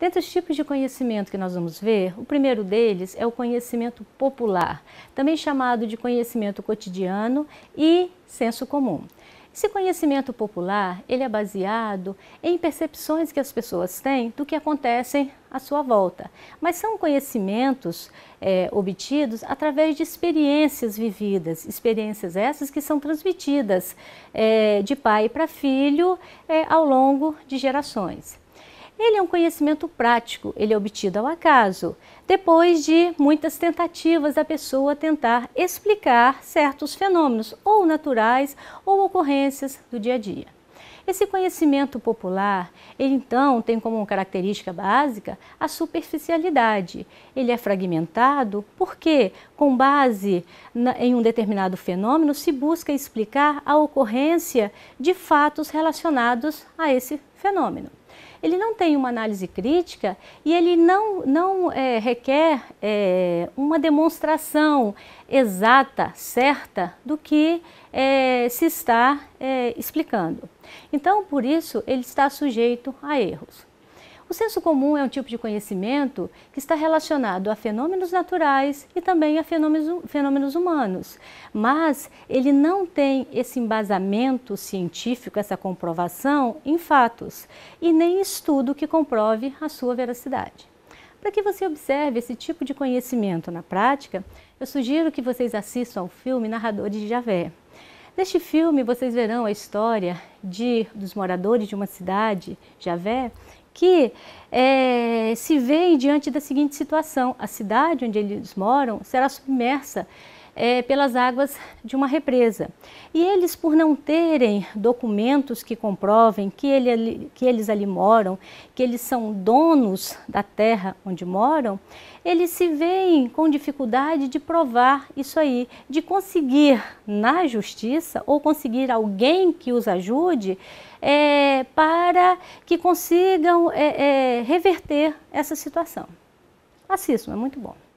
Dentre os tipos de conhecimento que nós vamos ver, o primeiro deles é o conhecimento popular, também chamado de conhecimento cotidiano e senso comum. Esse conhecimento popular, ele é baseado em percepções que as pessoas têm do que acontece à sua volta, mas são conhecimentos é, obtidos através de experiências vividas, experiências essas que são transmitidas é, de pai para filho é, ao longo de gerações. Ele é um conhecimento prático, ele é obtido ao acaso, depois de muitas tentativas da pessoa tentar explicar certos fenômenos, ou naturais, ou ocorrências do dia a dia. Esse conhecimento popular, ele então tem como característica básica a superficialidade. Ele é fragmentado porque, com base na, em um determinado fenômeno, se busca explicar a ocorrência de fatos relacionados a esse fenômeno. Ele não tem uma análise crítica e ele não, não é, requer é, uma demonstração exata, certa, do que é, se está é, explicando. Então, por isso, ele está sujeito a erros. O senso comum é um tipo de conhecimento que está relacionado a fenômenos naturais e também a fenômenos, fenômenos humanos, mas ele não tem esse embasamento científico, essa comprovação em fatos e nem estudo que comprove a sua veracidade. Para que você observe esse tipo de conhecimento na prática, eu sugiro que vocês assistam ao filme Narrador de Javé. Neste filme, vocês verão a história de, dos moradores de uma cidade, Javé, que é, se veem diante da seguinte situação: a cidade onde eles moram será submersa é, pelas águas de uma represa. E eles, por não terem documentos que comprovem que, ele, que eles ali moram, que eles são donos da terra onde moram, eles se veem com dificuldade de provar isso aí, de conseguir na justiça ou conseguir alguém que os ajude é, para que consigam é, é, reverter essa situação. Assistam, é muito bom.